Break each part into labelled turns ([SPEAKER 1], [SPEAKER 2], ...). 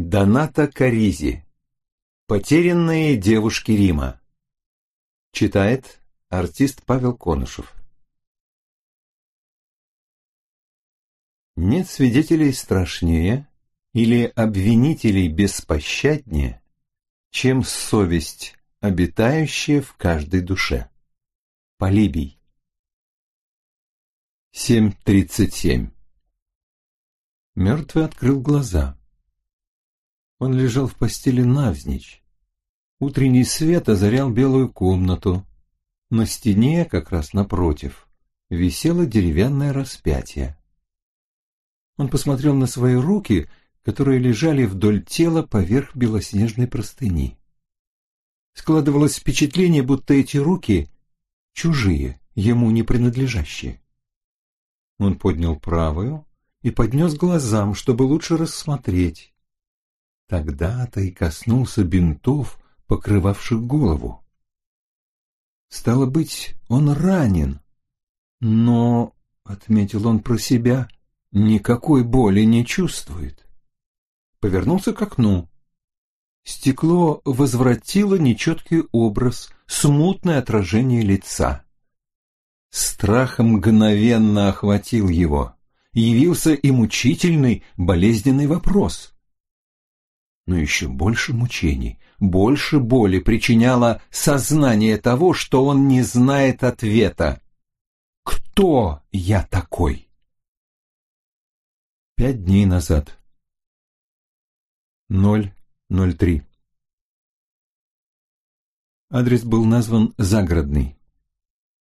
[SPEAKER 1] Доната Каризи. Потерянные девушки Рима. Читает артист Павел Конышев. Нет свидетелей страшнее или обвинителей беспощаднее, чем совесть, обитающая в каждой душе. Полибий. 7.37 Мертвый открыл глаза. Он лежал в постели навзничь. Утренний свет озарял белую комнату. На стене, как раз напротив, висело деревянное распятие. Он посмотрел на свои руки, которые лежали вдоль тела поверх белоснежной простыни. Складывалось впечатление, будто эти руки чужие, ему не принадлежащие. Он поднял правую и поднес глазам, чтобы лучше рассмотреть. Тогда-то и коснулся бинтов, покрывавших голову. Стало быть, он ранен. Но, — отметил он про себя, — никакой боли не чувствует. Повернулся к окну. Стекло возвратило нечеткий образ, смутное отражение лица. Страх мгновенно охватил его. Явился и мучительный, болезненный вопрос но еще больше мучений, больше боли причиняло сознание того, что он не знает ответа. «Кто я такой?» Пять дней назад. 0.03. Адрес был назван «Загородный».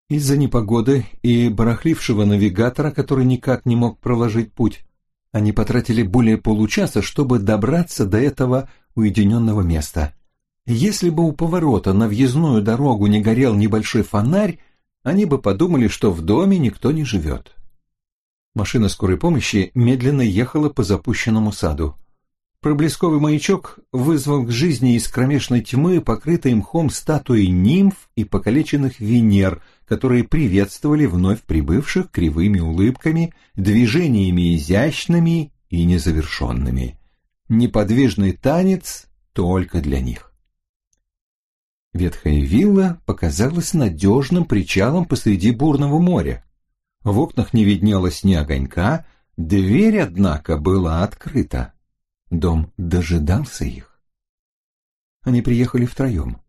[SPEAKER 1] Из-за непогоды и барахлившего навигатора, который никак не мог проложить путь, они потратили более получаса, чтобы добраться до этого уединенного места. Если бы у поворота на въездную дорогу не горел небольшой фонарь, они бы подумали, что в доме никто не живет. Машина скорой помощи медленно ехала по запущенному саду. Проблесковый маячок вызвал к жизни из кромешной тьмы, покрытой мхом статуи нимф и покалеченных Венер, которые приветствовали вновь прибывших кривыми улыбками, движениями изящными и незавершенными. Неподвижный танец только для них. Ветхая вилла показалась надежным причалом посреди бурного моря. В окнах не виднелось ни огонька, дверь, однако, была открыта. Дом дожидался их. Они приехали втроем.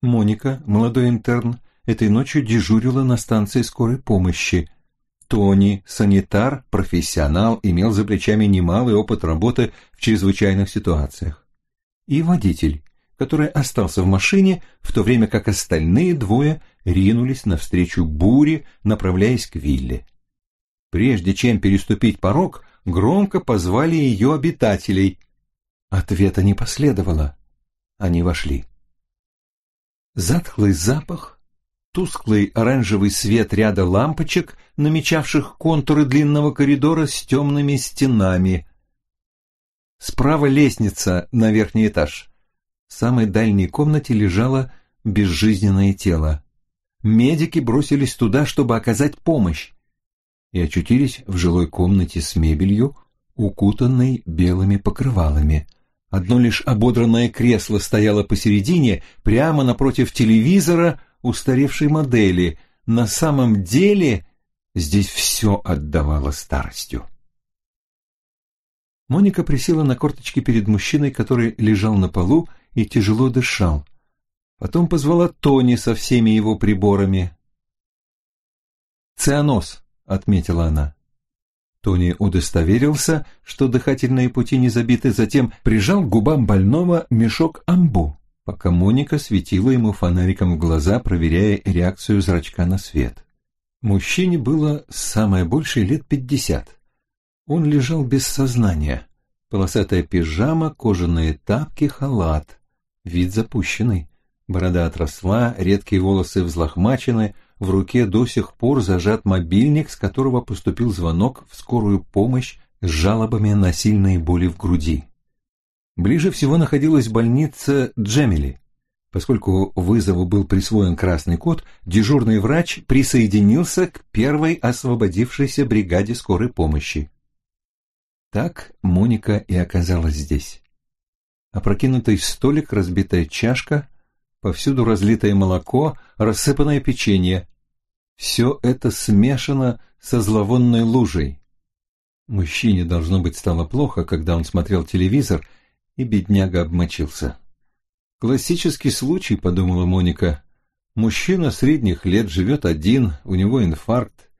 [SPEAKER 1] Моника, молодой интерн, этой ночью дежурила на станции скорой помощи. Тони, санитар, профессионал, имел за плечами немалый опыт работы в чрезвычайных ситуациях. И водитель, который остался в машине, в то время как остальные двое ринулись навстречу буре, направляясь к вилле. Прежде чем переступить порог, громко позвали ее обитателей. Ответа не последовало. Они вошли. Затхлый запах, тусклый оранжевый свет ряда лампочек, намечавших контуры длинного коридора с темными стенами. Справа лестница на верхний этаж. В самой дальней комнате лежало безжизненное тело. Медики бросились туда, чтобы оказать помощь и очутились в жилой комнате с мебелью, укутанной белыми покрывалами. Одно лишь ободранное кресло стояло посередине, прямо напротив телевизора устаревшей модели. На самом деле здесь все отдавало старостью. Моника присела на корточки перед мужчиной, который лежал на полу и тяжело дышал. Потом позвала Тони со всеми его приборами. «Цианоз», — отметила она. Тони удостоверился, что дыхательные пути не забиты, затем прижал к губам больного мешок амбу, пока Моника светила ему фонариком в глаза, проверяя реакцию зрачка на свет. Мужчине было самое большее лет пятьдесят. Он лежал без сознания. Полосатая пижама, кожаные тапки, халат. Вид запущенный. Борода отросла, редкие волосы взлохмачены, в руке до сих пор зажат мобильник, с которого поступил звонок в скорую помощь с жалобами на сильные боли в груди. Ближе всего находилась больница Джемили. Поскольку вызову был присвоен красный код, дежурный врач присоединился к первой освободившейся бригаде скорой помощи. Так Моника и оказалась здесь. Опрокинутый столик, разбитая чашка, повсюду разлитое молоко, рассыпанное печенье все это смешано со зловонной лужей. Мужчине, должно быть, стало плохо, когда он смотрел телевизор, и бедняга обмочился. «Классический случай», — подумала Моника. «Мужчина средних лет живет один, у него инфаркт,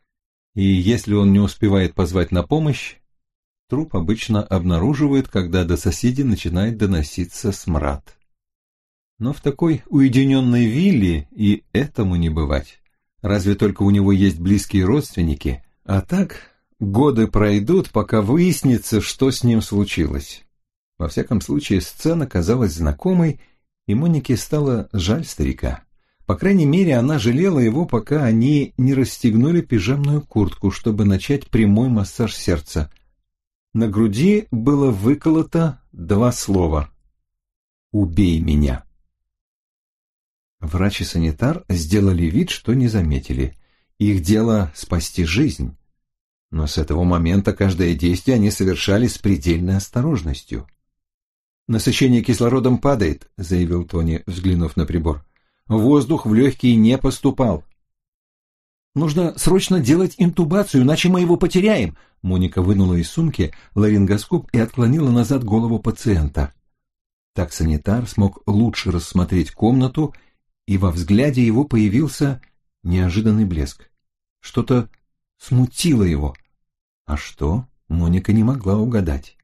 [SPEAKER 1] и если он не успевает позвать на помощь, труп обычно обнаруживают, когда до соседей начинает доноситься смрад. Но в такой уединенной вилле и этому не бывать разве только у него есть близкие родственники, а так годы пройдут, пока выяснится, что с ним случилось. Во всяком случае, сцена казалась знакомой, и Монике стало жаль старика. По крайней мере, она жалела его, пока они не расстегнули пижамную куртку, чтобы начать прямой массаж сердца. На груди было выколото два слова «Убей меня». Врач и санитар сделали вид, что не заметили. Их дело спасти жизнь. Но с этого момента каждое действие они совершали с предельной осторожностью. «Насыщение кислородом падает», — заявил Тони, взглянув на прибор. «Воздух в легкие не поступал». «Нужно срочно делать интубацию, иначе мы его потеряем», — Моника вынула из сумки ларингоскоп и отклонила назад голову пациента. Так санитар смог лучше рассмотреть комнату и во взгляде его появился неожиданный блеск. Что-то смутило его. А что, Моника не могла угадать.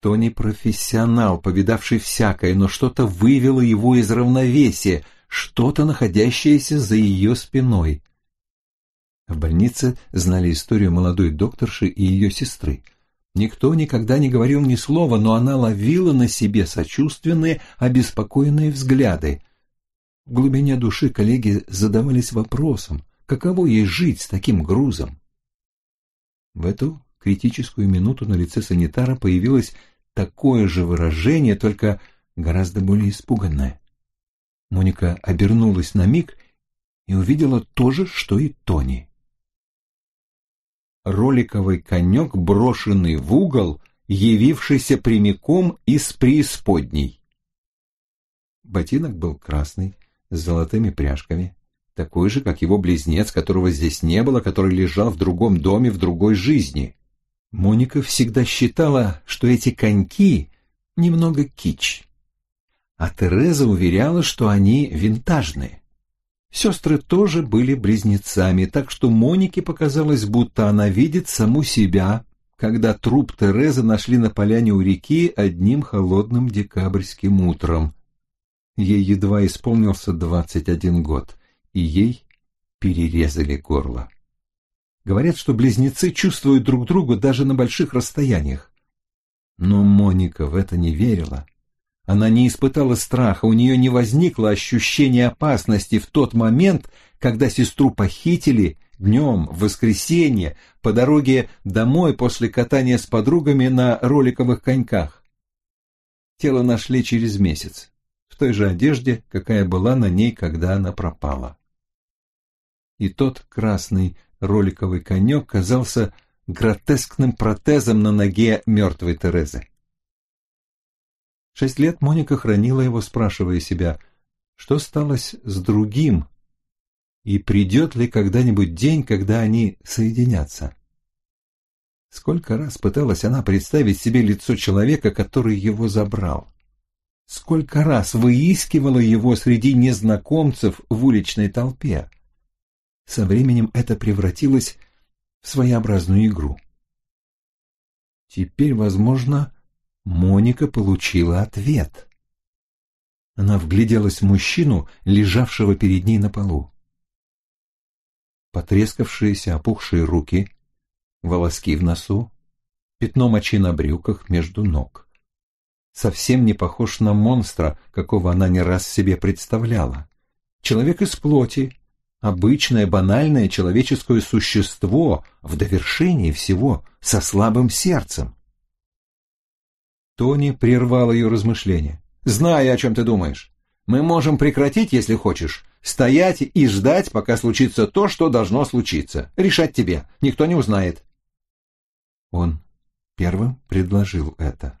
[SPEAKER 1] Тони профессионал, повидавший всякое, но что-то вывело его из равновесия, что-то находящееся за ее спиной. В больнице знали историю молодой докторши и ее сестры. Никто никогда не говорил ни слова, но она ловила на себе сочувственные, обеспокоенные взгляды — в глубине души коллеги задавались вопросом, каково ей жить с таким грузом. В эту критическую минуту на лице санитара появилось такое же выражение, только гораздо более испуганное. Моника обернулась на миг и увидела то же, что и Тони. Роликовый конек, брошенный в угол, явившийся прямиком из преисподней. Ботинок был красный, с золотыми пряжками, такой же, как его близнец, которого здесь не было, который лежал в другом доме в другой жизни. Моника всегда считала, что эти коньки немного кич. А Тереза уверяла, что они винтажные. Сестры тоже были близнецами, так что Монике показалось, будто она видит саму себя, когда труп Терезы нашли на поляне у реки одним холодным декабрьским утром. Ей едва исполнился 21 год, и ей перерезали горло. Говорят, что близнецы чувствуют друг друга даже на больших расстояниях. Но Моника в это не верила. Она не испытала страха, у нее не возникло ощущения опасности в тот момент, когда сестру похитили днем, в воскресенье, по дороге домой после катания с подругами на роликовых коньках. Тело нашли через месяц в той же одежде, какая была на ней, когда она пропала. И тот красный роликовый конек казался гротескным протезом на ноге мертвой Терезы. Шесть лет Моника хранила его, спрашивая себя, что сталось с другим, и придет ли когда-нибудь день, когда они соединятся. Сколько раз пыталась она представить себе лицо человека, который его забрал. Сколько раз выискивала его среди незнакомцев в уличной толпе. Со временем это превратилось в своеобразную игру. Теперь, возможно, Моника получила ответ. Она вгляделась в мужчину, лежавшего перед ней на полу. Потрескавшиеся опухшие руки, волоски в носу, пятно мочи на брюках между ног совсем не похож на монстра, какого она не раз себе представляла. Человек из плоти, обычное банальное человеческое существо, в довершении всего, со слабым сердцем. Тони прервал ее размышления. «Знаю, о чем ты думаешь. Мы можем прекратить, если хочешь, стоять и ждать, пока случится то, что должно случиться. Решать тебе. Никто не узнает». Он первым предложил это.